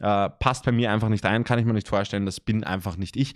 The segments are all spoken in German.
Äh, passt bei mir einfach nicht ein, kann ich mir nicht vorstellen, das bin einfach nicht ich.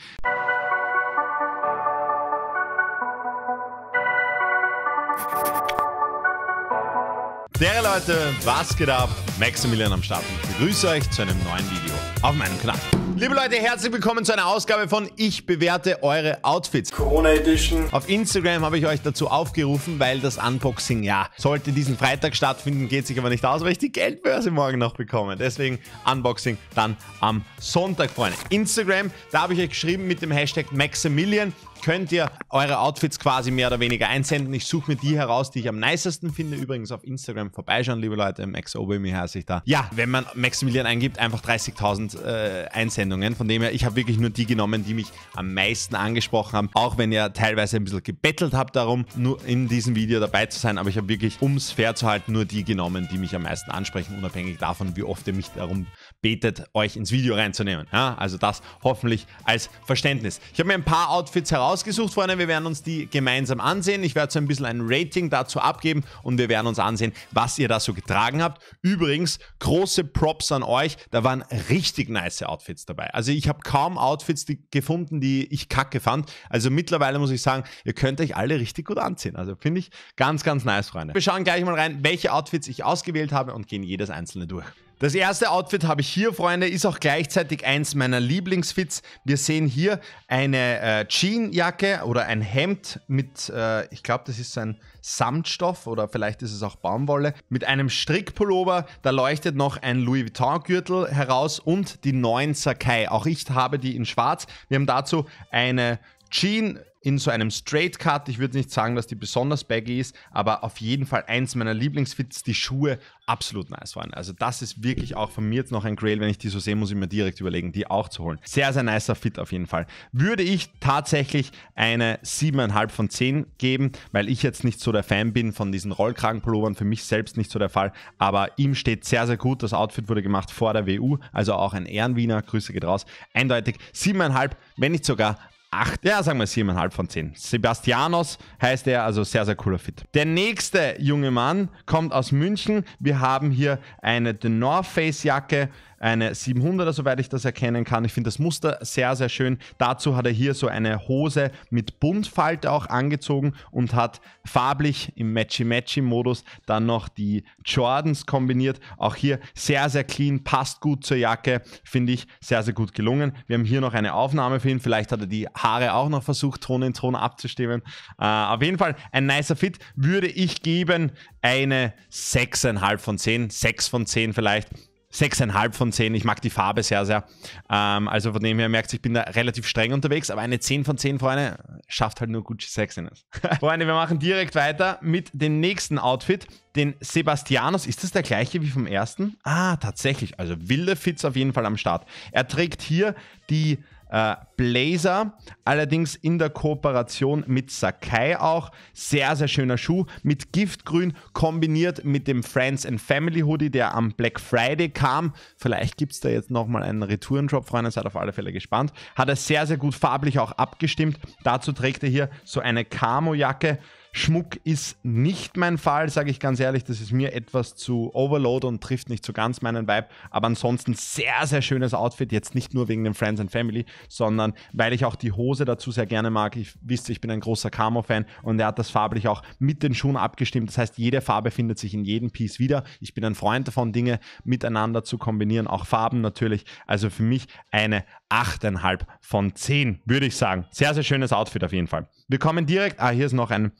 Der Leute, was geht ab? Maximilian am Start. und Ich begrüße euch zu einem neuen Video auf meinem Kanal. Liebe Leute, herzlich willkommen zu einer Ausgabe von Ich bewerte eure Outfits. Corona Edition. Auf Instagram habe ich euch dazu aufgerufen, weil das Unboxing ja sollte diesen Freitag stattfinden, geht sich aber nicht aus, weil ich die Geldbörse morgen noch bekomme. Deswegen Unboxing dann am Sonntag, Freunde. Instagram, da habe ich euch geschrieben mit dem Hashtag Maximilian könnt ihr eure Outfits quasi mehr oder weniger einsenden. Ich suche mir die heraus, die ich am nicesten finde. Übrigens auf Instagram vorbeischauen, liebe Leute. Max Obemi heiße ich da. Ja, wenn man Maximilian eingibt, einfach 30.000 äh, Einsendungen. Von dem her, ich habe wirklich nur die genommen, die mich am meisten angesprochen haben. Auch wenn ihr teilweise ein bisschen gebettelt habt darum, nur in diesem Video dabei zu sein. Aber ich habe wirklich, um es fair zu halten, nur die genommen, die mich am meisten ansprechen, unabhängig davon, wie oft ihr mich darum betet, euch ins Video reinzunehmen. Ja, also das hoffentlich als Verständnis. Ich habe mir ein paar Outfits herausgesucht, Freunde. Wir werden uns die gemeinsam ansehen. Ich werde so ein bisschen ein Rating dazu abgeben und wir werden uns ansehen, was ihr da so getragen habt. Übrigens, große Props an euch. Da waren richtig nice Outfits dabei. Also ich habe kaum Outfits die gefunden, die ich kacke fand. Also mittlerweile muss ich sagen, ihr könnt euch alle richtig gut anziehen. Also finde ich ganz, ganz nice, Freunde. Wir schauen gleich mal rein, welche Outfits ich ausgewählt habe und gehen jedes einzelne durch. Das erste Outfit habe ich hier, Freunde, ist auch gleichzeitig eins meiner Lieblingsfits. Wir sehen hier eine äh, Jeanjacke oder ein Hemd mit, äh, ich glaube, das ist so ein Samtstoff oder vielleicht ist es auch Baumwolle, mit einem Strickpullover. Da leuchtet noch ein Louis Vuitton-Gürtel heraus und die neuen Sakai. Auch ich habe die in schwarz. Wir haben dazu eine Jean in so einem Straight Cut. Ich würde nicht sagen, dass die besonders baggy ist, aber auf jeden Fall eins meiner Lieblingsfits, die Schuhe absolut nice waren. Also das ist wirklich auch von mir jetzt noch ein Grail, wenn ich die so sehe, muss ich mir direkt überlegen, die auch zu holen. Sehr, sehr nicer Fit auf jeden Fall. Würde ich tatsächlich eine 7,5 von 10 geben, weil ich jetzt nicht so der Fan bin von diesen Rollkragenpullovern, für mich selbst nicht so der Fall, aber ihm steht sehr, sehr gut. Das Outfit wurde gemacht vor der WU, also auch ein Ehrenwiener, Grüße geht raus. Eindeutig 7,5, wenn nicht sogar 8. Ja, sagen wir 7,5 von 10. Sebastianos heißt er, also sehr, sehr cooler Fit. Der nächste junge Mann kommt aus München. Wir haben hier eine The North Face Jacke, eine 700er, soweit ich das erkennen kann. Ich finde das Muster sehr, sehr schön. Dazu hat er hier so eine Hose mit Buntfalte auch angezogen und hat farblich im Matchy-Matchy-Modus dann noch die Jordans kombiniert. Auch hier sehr, sehr clean, passt gut zur Jacke, finde ich sehr, sehr gut gelungen. Wir haben hier noch eine Aufnahme für ihn. Vielleicht hat er die Haare auch noch versucht, Ton in Ton abzustimmen. Äh, auf jeden Fall ein nicer Fit. Würde ich geben eine 6,5 von 10, 6 von 10 vielleicht sechseinhalb von zehn. Ich mag die Farbe sehr, sehr. Ähm, also von dem her merkt ich bin da relativ streng unterwegs, aber eine 10 von 10, Freunde, schafft halt nur Gucci Sexiness. Freunde, wir machen direkt weiter mit dem nächsten Outfit, den Sebastianus. Ist das der gleiche wie vom ersten? Ah, tatsächlich. Also wilde Fits auf jeden Fall am Start. Er trägt hier die äh, Blazer, allerdings in der Kooperation mit Sakai auch. Sehr, sehr schöner Schuh mit Giftgrün kombiniert mit dem Friends and Family Hoodie, der am Black Friday kam. Vielleicht gibt es da jetzt nochmal einen retouren Freunde, seid auf alle Fälle gespannt. Hat er sehr, sehr gut farblich auch abgestimmt. Dazu trägt er hier so eine Camo-Jacke. Schmuck ist nicht mein Fall, sage ich ganz ehrlich. Das ist mir etwas zu overload und trifft nicht so ganz meinen Vibe. Aber ansonsten sehr, sehr schönes Outfit. Jetzt nicht nur wegen den Friends and Family, sondern weil ich auch die Hose dazu sehr gerne mag. Ich wisst, ich bin ein großer Camo-Fan und er hat das farblich auch mit den Schuhen abgestimmt. Das heißt, jede Farbe findet sich in jedem Piece wieder. Ich bin ein Freund davon, Dinge miteinander zu kombinieren, auch Farben natürlich. Also für mich eine 8,5 von 10, würde ich sagen. Sehr, sehr schönes Outfit auf jeden Fall. Wir kommen direkt, ah, hier ist noch ein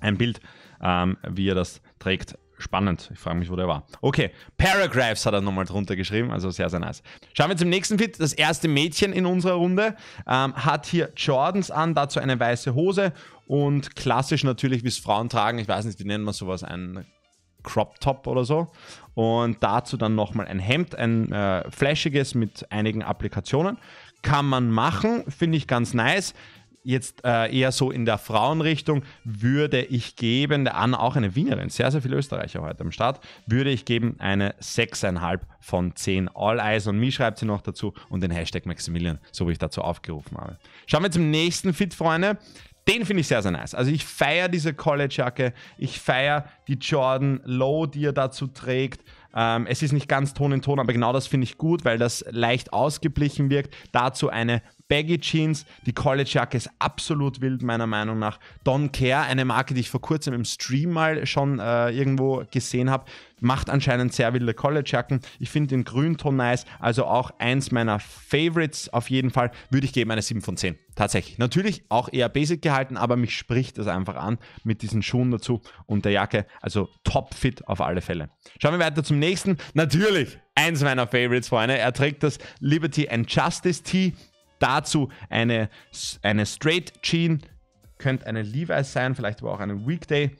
ein Bild, ähm, wie er das trägt. Spannend. Ich frage mich, wo der war. Okay, Paragraphs hat er nochmal drunter geschrieben, also sehr, sehr nice. Schauen wir zum nächsten Fit. Das erste Mädchen in unserer Runde ähm, hat hier Jordans an, dazu eine weiße Hose und klassisch natürlich, wie es Frauen tragen. Ich weiß nicht, wie nennt man sowas? Ein Crop Top oder so. Und dazu dann nochmal ein Hemd, ein äh, flashiges mit einigen Applikationen. Kann man machen, finde ich ganz nice jetzt äh, eher so in der Frauenrichtung würde ich geben, Anna auch eine Wienerin, sehr, sehr viele Österreicher heute am Start, würde ich geben eine 6,5 von 10 All Eyes und mir schreibt sie noch dazu und den Hashtag Maximilian, so wie ich dazu aufgerufen habe. Schauen wir zum nächsten Fit, Freunde. Den finde ich sehr, sehr nice. Also ich feiere diese College-Jacke, ich feiere die Jordan Low, die er dazu trägt. Ähm, es ist nicht ganz Ton in Ton, aber genau das finde ich gut, weil das leicht ausgeblichen wirkt. Dazu eine Baggy Jeans, die College Jacke ist absolut wild, meiner Meinung nach. Don Care, eine Marke, die ich vor kurzem im Stream mal schon äh, irgendwo gesehen habe, macht anscheinend sehr wilde College Jacken. Ich finde den Grünton nice, also auch eins meiner Favorites auf jeden Fall. Würde ich geben eine 7 von 10. Tatsächlich. Natürlich auch eher basic gehalten, aber mich spricht das einfach an mit diesen Schuhen dazu und der Jacke. Also top fit auf alle Fälle. Schauen wir weiter zum nächsten. Natürlich eins meiner Favorites, Freunde. Er trägt das Liberty and Justice Tee Dazu eine, eine Straight Jean, könnte eine Levi's sein, vielleicht aber auch eine Weekday.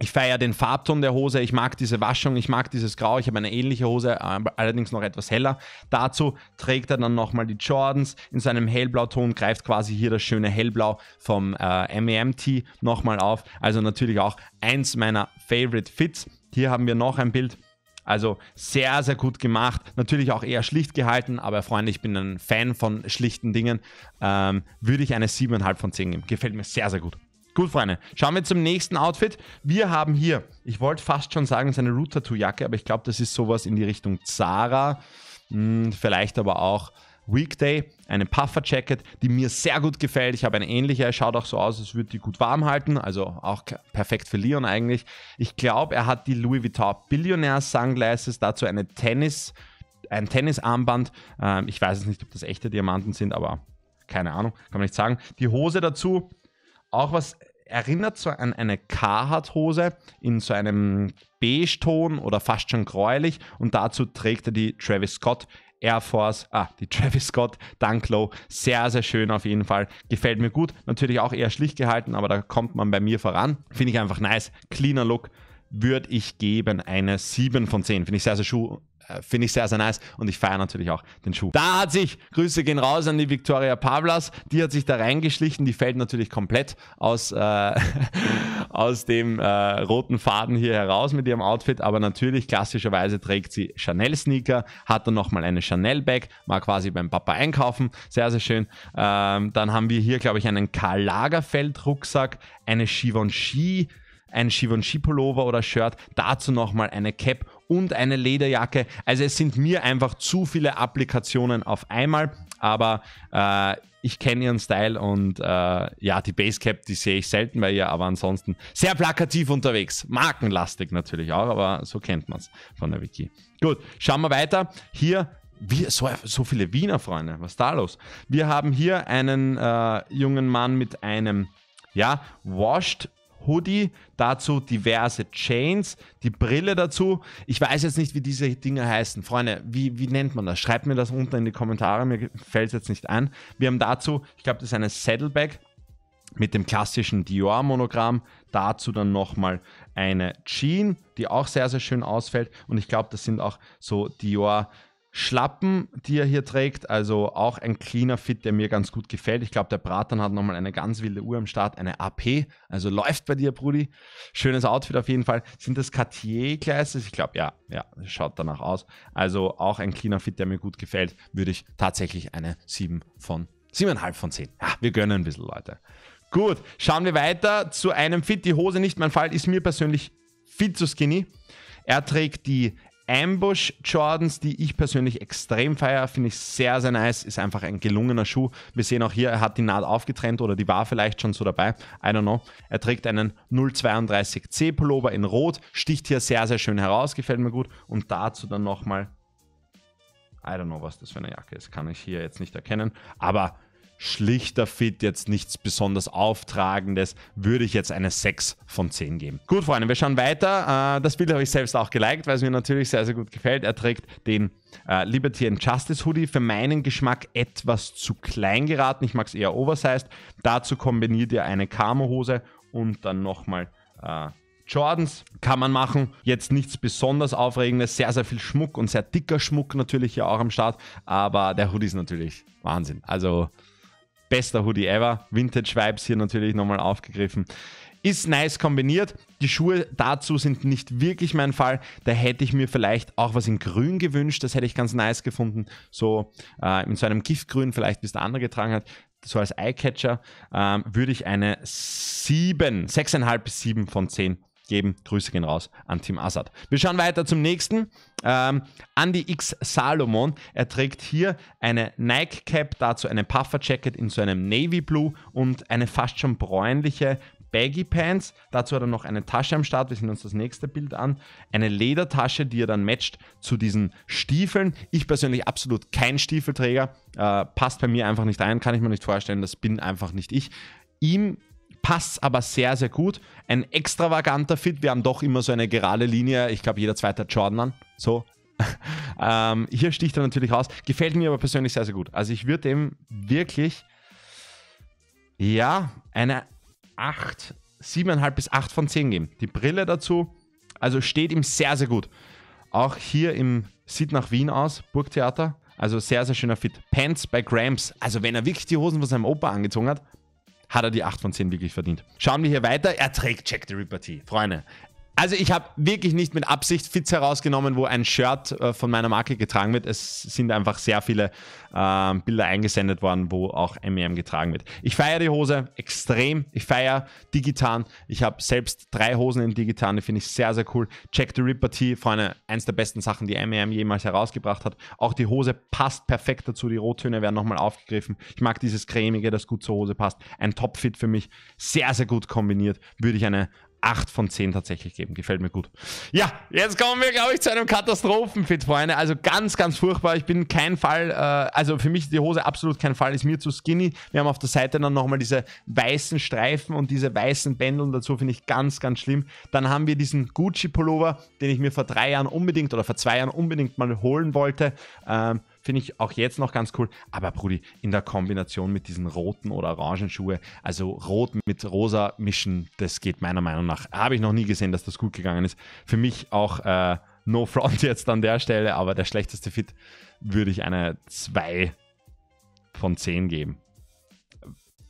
Ich feiere den Farbton der Hose, ich mag diese Waschung, ich mag dieses Grau, ich habe eine ähnliche Hose, allerdings noch etwas heller. Dazu trägt er dann nochmal die Jordans in seinem Hellblauton, greift quasi hier das schöne Hellblau vom äh, MEMT nochmal auf. Also natürlich auch eins meiner Favorite Fits. Hier haben wir noch ein Bild also sehr, sehr gut gemacht. Natürlich auch eher schlicht gehalten, aber Freunde, ich bin ein Fan von schlichten Dingen. Ähm, würde ich eine 7,5 von 10 geben. Gefällt mir sehr, sehr gut. Gut, Freunde, schauen wir zum nächsten Outfit. Wir haben hier, ich wollte fast schon sagen, seine Root-Tattoo-Jacke, aber ich glaube, das ist sowas in die Richtung Zara. Hm, vielleicht aber auch Weekday, eine Puffer Jacket, die mir sehr gut gefällt. Ich habe eine ähnliche, schaut auch so aus, als würde die gut warm halten, also auch perfekt für Leon eigentlich. Ich glaube, er hat die Louis Vuitton Billionaire Sunglasses, dazu eine Tennis, ein Tennisarmband. Ähm, ich weiß es nicht, ob das echte Diamanten sind, aber keine Ahnung, kann man nicht sagen. Die Hose dazu, auch was erinnert so an eine Carhartt-Hose in so einem Beige-Ton oder fast schon gräulich und dazu trägt er die Travis Scott Air Force, ah, die Travis Scott Dunk Low, sehr, sehr schön auf jeden Fall, gefällt mir gut, natürlich auch eher schlicht gehalten, aber da kommt man bei mir voran, finde ich einfach nice, cleaner Look, würde ich geben eine 7 von 10, finde ich sehr, sehr, schön. Äh, finde ich sehr, sehr nice und ich feiere natürlich auch den Schuh. Da hat sich, Grüße gehen raus an die Victoria Pavlas, die hat sich da reingeschlichen, die fällt natürlich komplett aus, äh, aus dem äh, roten Faden hier heraus mit ihrem Outfit, aber natürlich klassischerweise trägt sie Chanel-Sneaker, hat dann nochmal eine Chanel-Bag, war quasi beim Papa einkaufen, sehr, sehr schön. Ähm, dann haben wir hier, glaube ich, einen Karl Lagerfeld-Rucksack, eine Givenchy, ein Givenchy-Pullover oder Shirt, dazu nochmal eine Cap und eine Lederjacke. Also es sind mir einfach zu viele Applikationen auf einmal, aber äh, ich kenne ihren Style und äh, ja, die Basecap, die sehe ich selten bei ihr, aber ansonsten sehr plakativ unterwegs. Markenlastig natürlich auch, aber so kennt man es von der Wiki. Gut, schauen wir weiter. Hier wir, so, so, viele Wiener Freunde, was ist da los? Wir haben hier einen äh, jungen Mann mit einem, ja, washed Hoodie, dazu diverse Chains, die Brille dazu. Ich weiß jetzt nicht, wie diese Dinge heißen. Freunde, wie, wie nennt man das? Schreibt mir das unten in die Kommentare, mir fällt es jetzt nicht ein. Wir haben dazu, ich glaube, das ist eine Saddlebag mit dem klassischen Dior-Monogramm. Dazu dann nochmal eine Jean, die auch sehr, sehr schön ausfällt. Und ich glaube, das sind auch so Dior Schlappen, die er hier trägt. Also auch ein cleaner Fit, der mir ganz gut gefällt. Ich glaube, der Bratan hat nochmal eine ganz wilde Uhr am Start, eine AP. Also läuft bei dir, Brudi. Schönes Outfit auf jeden Fall. Sind das Cartier-Gleises? Ich glaube, ja, ja, schaut danach aus. Also auch ein cleaner Fit, der mir gut gefällt. Würde ich tatsächlich eine 7 von 7,5 von 10. Ja, wir gönnen ein bisschen, Leute. Gut, schauen wir weiter zu einem Fit. Die Hose nicht mein Fall, ist mir persönlich viel zu skinny. Er trägt die Ambush Jordans, die ich persönlich extrem feiere, finde ich sehr, sehr nice. Ist einfach ein gelungener Schuh. Wir sehen auch hier, er hat die Naht aufgetrennt oder die war vielleicht schon so dabei. I don't know. Er trägt einen 032C Pullover in Rot, sticht hier sehr, sehr schön heraus, gefällt mir gut. Und dazu dann nochmal, I don't know, was das für eine Jacke ist, kann ich hier jetzt nicht erkennen. Aber schlichter Fit, jetzt nichts besonders Auftragendes, würde ich jetzt eine 6 von 10 geben. Gut, Freunde, wir schauen weiter. Äh, das Bild habe ich selbst auch geliked, weil es mir natürlich sehr, sehr gut gefällt. Er trägt den äh, Liberty and Justice Hoodie, für meinen Geschmack etwas zu klein geraten. Ich mag es eher oversized. Dazu kombiniert ihr eine Camo-Hose und dann nochmal... Äh, Jordans kann man machen. Jetzt nichts besonders Aufregendes. Sehr, sehr viel Schmuck und sehr dicker Schmuck natürlich hier auch am Start. Aber der Hoodie ist natürlich Wahnsinn. Also Bester Hoodie ever. Vintage Vibes hier natürlich nochmal aufgegriffen. Ist nice kombiniert. Die Schuhe dazu sind nicht wirklich mein Fall. Da hätte ich mir vielleicht auch was in Grün gewünscht. Das hätte ich ganz nice gefunden. So äh, in so einem Giftgrün, vielleicht wie es der andere getragen hat. So als Eyecatcher ähm, würde ich eine 7, 6,5 bis 7 von 10 geben. Grüße gehen raus an Team Assad. Wir schauen weiter zum nächsten. Ähm, Andy X Salomon. Er trägt hier eine Nike Cap, dazu eine Puffer Jacket in so einem Navy Blue und eine fast schon bräunliche Baggy Pants. Dazu hat er noch eine Tasche am Start. Wir sehen uns das nächste Bild an. Eine Ledertasche, die er dann matcht zu diesen Stiefeln. Ich persönlich absolut kein Stiefelträger. Äh, passt bei mir einfach nicht ein. Kann ich mir nicht vorstellen. Das bin einfach nicht ich. Ihm passt aber sehr, sehr gut. Ein extravaganter Fit. Wir haben doch immer so eine gerade Linie. Ich glaube, jeder zweite hat Jordan an. So. ähm, hier sticht er natürlich raus. Gefällt mir aber persönlich sehr, sehr gut. Also ich würde dem wirklich, ja, eine 8, 7,5 bis 8 von 10 geben. Die Brille dazu, also steht ihm sehr, sehr gut. Auch hier im, sieht nach Wien aus, Burgtheater. Also sehr, sehr schöner Fit. Pants bei Grams. Also wenn er wirklich die Hosen von seinem Opa angezogen hat, hat er die 8 von 10 wirklich verdient. Schauen wir hier weiter. Er trägt Jack the Ripper T. Freunde, also ich habe wirklich nicht mit Absicht Fits herausgenommen, wo ein Shirt äh, von meiner Marke getragen wird. Es sind einfach sehr viele äh, Bilder eingesendet worden, wo auch MEM getragen wird. Ich feiere die Hose extrem. Ich feiere Digitan. Ich habe selbst drei Hosen in Digitan. Die finde ich sehr, sehr cool. Check the Ripper Tee, Freunde, eins der besten Sachen, die MEM jemals herausgebracht hat. Auch die Hose passt perfekt dazu. Die Rottöne werden nochmal aufgegriffen. Ich mag dieses cremige, das gut zur Hose passt. Ein Topfit für mich. Sehr, sehr gut kombiniert. Würde ich eine 8 von 10 tatsächlich geben. Gefällt mir gut. Ja, jetzt kommen wir, glaube ich, zu einem Katastrophenfit, Freunde. Also ganz, ganz furchtbar. Ich bin kein Fall, äh, also für mich die Hose absolut kein Fall, ist mir zu skinny. Wir haben auf der Seite dann nochmal diese weißen Streifen und diese weißen Bändeln dazu, finde ich ganz, ganz schlimm. Dann haben wir diesen Gucci-Pullover, den ich mir vor drei Jahren unbedingt oder vor zwei Jahren unbedingt mal holen wollte. Ähm, finde ich auch jetzt noch ganz cool. Aber Brudi, in der Kombination mit diesen roten oder orangen Schuhe, also rot mit rosa mischen, das geht meiner Meinung nach. Habe ich noch nie gesehen, dass das gut gegangen ist. Für mich auch äh, No Front jetzt an der Stelle, aber der schlechteste Fit würde ich eine 2 von 10 geben.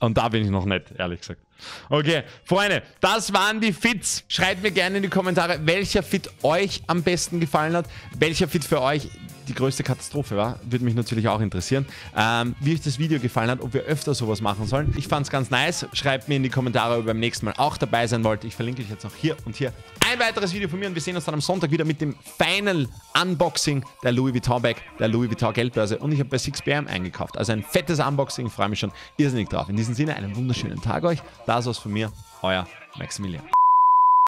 Und da bin ich noch nett, ehrlich gesagt. Okay, Freunde, das waren die Fits. Schreibt mir gerne in die Kommentare, welcher Fit euch am besten gefallen hat, welcher Fit für euch die größte Katastrophe war, würde mich natürlich auch interessieren, ähm, wie euch das Video gefallen hat, ob wir öfter sowas machen sollen. Ich fand es ganz nice. Schreibt mir in die Kommentare, ob ihr beim nächsten Mal auch dabei sein wollt. Ich verlinke euch jetzt noch hier und hier ein weiteres Video von mir und wir sehen uns dann am Sonntag wieder mit dem Final Unboxing der Louis Vuitton Bag, der Louis Vuitton Geldbörse und ich habe bei 6BM eingekauft. Also ein fettes Unboxing, freue mich schon irrsinnig drauf. In diesem Sinne, einen wunderschönen Tag euch. Das war's von mir, euer Maximilian.